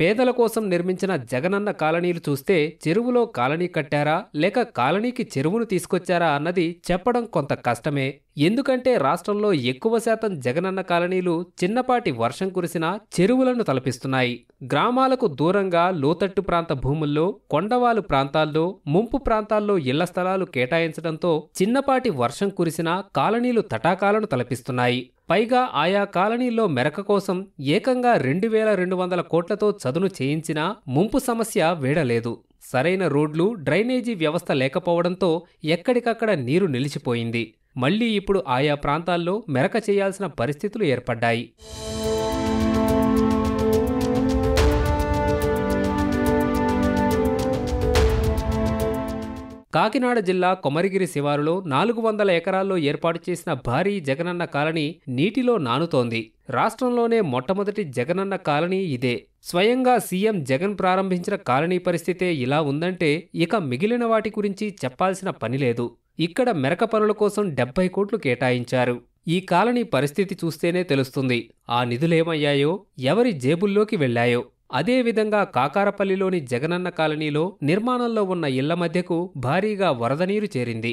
పేదల కోసం నిర్మించిన జగనన్న కాలనీలు చూస్తే చెరువులో కాలనీ కట్టారా లేక కాలనీకి చెరువును తీసుకొచ్చారా అన్నది చెప్పడం కొంత కష్టమే ఎందుకంటే రాష్ట్రంలో ఎక్కువ శాతం జగనన్న కాలనీలు చిన్నపాటి వర్షం కురిసినా చెరువులను తలపిస్తున్నాయి గ్రామాలకు దూరంగా లోతట్టు ప్రాంత భూముల్లో కొండవాలు ప్రాంతాల్లో ముంపు ప్రాంతాల్లో ఇళ్ల స్థలాలు కేటాయించడంతో చిన్నపాటి వర్షం కురిసినా కాలనీలు తటాకాలను తలపిస్తున్నాయి పైగా ఆయా కాలనీల్లో మెరక కోసం ఏకంగా రెండు వేల రెండు వందల కోట్లతో చదును చేయించినా ముంపు సమస్య వీడలేదు సరైన రోడ్లు డ్రైనేజీ వ్యవస్థ లేకపోవడంతో ఎక్కడికక్కడ నీరు నిలిచిపోయింది మళ్లీ ఇప్పుడు ఆయా ప్రాంతాల్లో మెరక చేయాల్సిన పరిస్థితులు ఏర్పడ్డాయి కాకినాడ జిల్లా కొమరిగిరి శివారులో నాలుగు వందల ఎకరాల్లో ఏర్పాటు చేసిన భారీ జగనన్న కాలనీ నీటిలో నానుతోంది రాష్ట్రంలోనే మొట్టమొదటి జగనన్న కాలనీ ఇదే స్వయంగా సీఎం జగన్ ప్రారంభించిన కాలనీ పరిస్థితే ఇలా ఉందంటే ఇక మిగిలిన వాటి గురించి చెప్పాల్సిన పనిలేదు ఇక్కడ మెరక పనుల కోసం డెబ్బై కోట్లు కేటాయించారు ఈ కాలనీ పరిస్థితి చూస్తేనే తెలుస్తుంది ఆ నిధులేమయ్యాయో ఎవరి జేబుల్లోకి వెళ్లాయో అదేవిధంగా కాకారపల్లిలోని జగనన్న కాలనీలో నిర్మాణంలో ఉన్న ఇళ్ల మధ్యకు భారీగా వరద నీరు చేరింది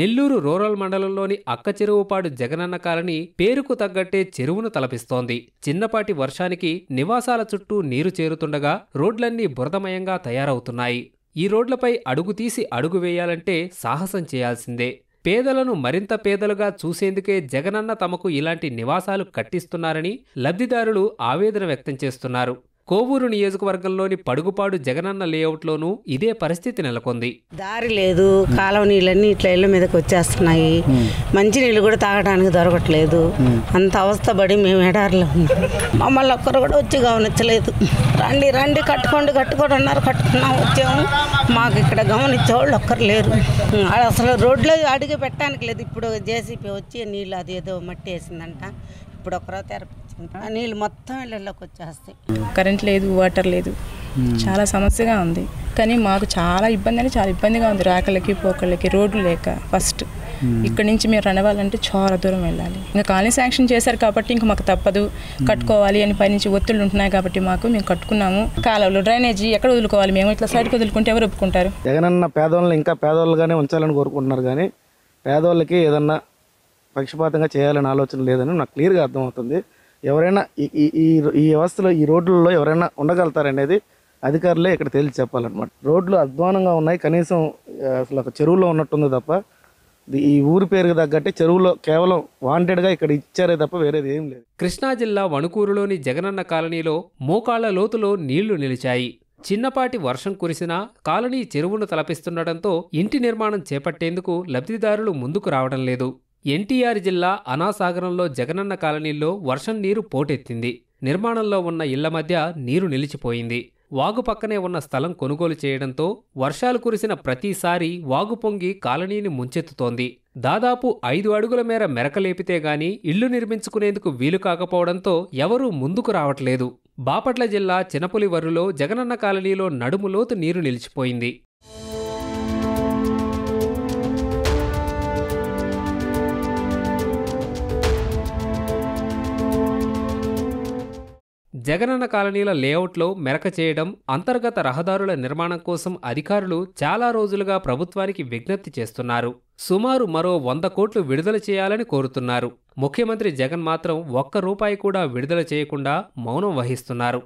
నెల్లూరు రూరల్ మండలంలోని అక్క చెరువుపాడు జగనన్న కాలనీ పేరుకు తగ్గట్టే చెరువును తలపిస్తోంది చిన్నపాటి వర్షానికి నివాసాల చుట్టూ నీరు చేరుతుండగా రోడ్లన్నీ బురదమయంగా తయారవుతున్నాయి ఈ రోడ్లపై అడుగు తీసి అడుగు వేయాలంటే సాహసం చేయాల్సిందే పేదలను మరింత పేదలుగా చూసేందుకే జగనన్న తమకు ఇలాంటి నివాసాలు కట్టిస్తున్నారని లబ్ధిదారులు ఆవేదన వ్యక్తం చేస్తున్నారు కోవూరు నియోజకవర్గంలోని పడుగుపాడు జగనన్న లేఅవుట్లోనూ ఇదే పరిస్థితి నెలకొంది దారి లేదు కాలువ నీళ్ళన్నీ ఇట్లా ఇళ్ళ మీదకి వచ్చేస్తున్నాయి hmm. మంచి నీళ్ళు కూడా తాగడానికి దొరకట్లేదు hmm. అంత అవస్థ పడి మేము ఎడారిలో ఉన్నాం మమ్మల్ని ఒక్కరు కూడా వచ్చి గమనించలేదు రండి రండి కట్టుకోండి కట్టుకోండి అన్నారు కట్టుకున్నాం వచ్చాము మాకు ఇక్కడ గమనించే వాళ్ళు ఒక్కరు లేరు అసలు రోడ్లో అడిగి పెట్టడానికి లేదు ఇప్పుడు జేసీపీ వచ్చి నీళ్ళు అది ఏదో మట్టి వేసిందంట ఇప్పుడు ఒకరో తెరపి నీళ్ళు మొత్తం ఇళ్ళలోకి వచ్చేస్తాయి కరెంట్ లేదు వాటర్ లేదు చాలా సమస్యగా ఉంది కానీ మాకు చాలా ఇబ్బంది అని చాలా ఇబ్బందిగా ఉంది రాకలకి పోకళ్ళకి రోడ్లు లేక ఫస్ట్ ఇక్కడ నుంచి మీరు రనవాలంటే చాలా దూరం వెళ్ళాలి ఇంకా కాలనీ శాంక్షన్ చేశారు కాబట్టి ఇంకా మాకు తప్పదు కట్టుకోవాలి అని పైనుంచి ఒత్తిళ్ళు ఉంటున్నాయి కాబట్టి మాకు మేము కట్టుకున్నాము కాలంలో డ్రైనేజీ ఎక్కడ వదులుకోవాలి మేము ఇట్లా సైడ్కి వదులుకుంటే ఎవరు ఒప్పుకుంటారు జగనన్న పేదోళ్ళని ఇంకా పేదోళ్ళుగానే ఉంచాలని కోరుకుంటున్నారు కానీ పేదోళ్ళకి ఏదన్నా పక్షపాతంగా చేయాలని ఆలోచన లేదని నాకు క్లియర్గా అర్థమవుతుంది ఎవరైనా ఈ ఈ వ్యవస్థలో ఈ రోడ్లలో ఎవరైనా ఉండగలుగుతారనేది అధికారులే ఇక్కడ తేల్చి చెప్పాలన్నమాట రోడ్లు అధ్వానంగా ఉన్నాయి కనీసం అసలు ఒక చెరువులో ఉన్నట్టుంది తప్ప ఈ ఊరి పేరుకు తగ్గట్టే చెరువులో కేవలం వాంటెడ్గా ఇక్కడ ఇచ్చారే తప్ప వేరేది ఏం లేదు కృష్ణా జిల్లా వణుకూరులోని జగనన్న కాలనీలో మోకాళ్ల లోతులో నీళ్లు నిలిచాయి చిన్నపాటి వర్షం కురిసినా కాలనీ చెరువును తలపిస్తుండటంతో ఇంటి నిర్మాణం చేపట్టేందుకు లబ్ధిదారులు ముందుకు రావడం లేదు ఎన్టీఆర్ జిల్లా అనాసాగరంలో జగనన్న కాలనీలో వర్షం నీరు పోటెత్తింది నిర్మాణంలో ఉన్న ఇళ్ల మధ్య నీరు నిలిచిపోయింది వాగు పక్కనే ఉన్న స్థలం కొనుగోలు చేయడంతో వర్షాలు కురిసిన ప్రతిసారి వాగు పొంగి కాలనీని ముంచెత్తుతోంది దాదాపు ఐదు అడుగుల మేర మెరకలేపితే గాని ఇళ్లు నిర్మించుకునేందుకు వీలు కాకపోవడంతో ఎవరూ ముందుకు రావట్లేదు బాపట్ల జిల్లా చినపులివరులో జగనన్న కాలనీలో నడుములోతు నీరు నిలిచిపోయింది జగనన్న కాలనీల లేఅవుట్లో మెరక చేయడం అంతర్గత రహదారుల నిర్మాణం కోసం అధికారులు చాలా రోజులుగా ప్రభుత్వానికి విజ్ఞప్తి చేస్తున్నారు సుమారు మరో వంద కోట్లు విడుదల చేయాలని కోరుతున్నారు ముఖ్యమంత్రి జగన్ మాత్రం ఒక్క రూపాయి కూడా విడుదల చేయకుండా మౌనం వహిస్తున్నారు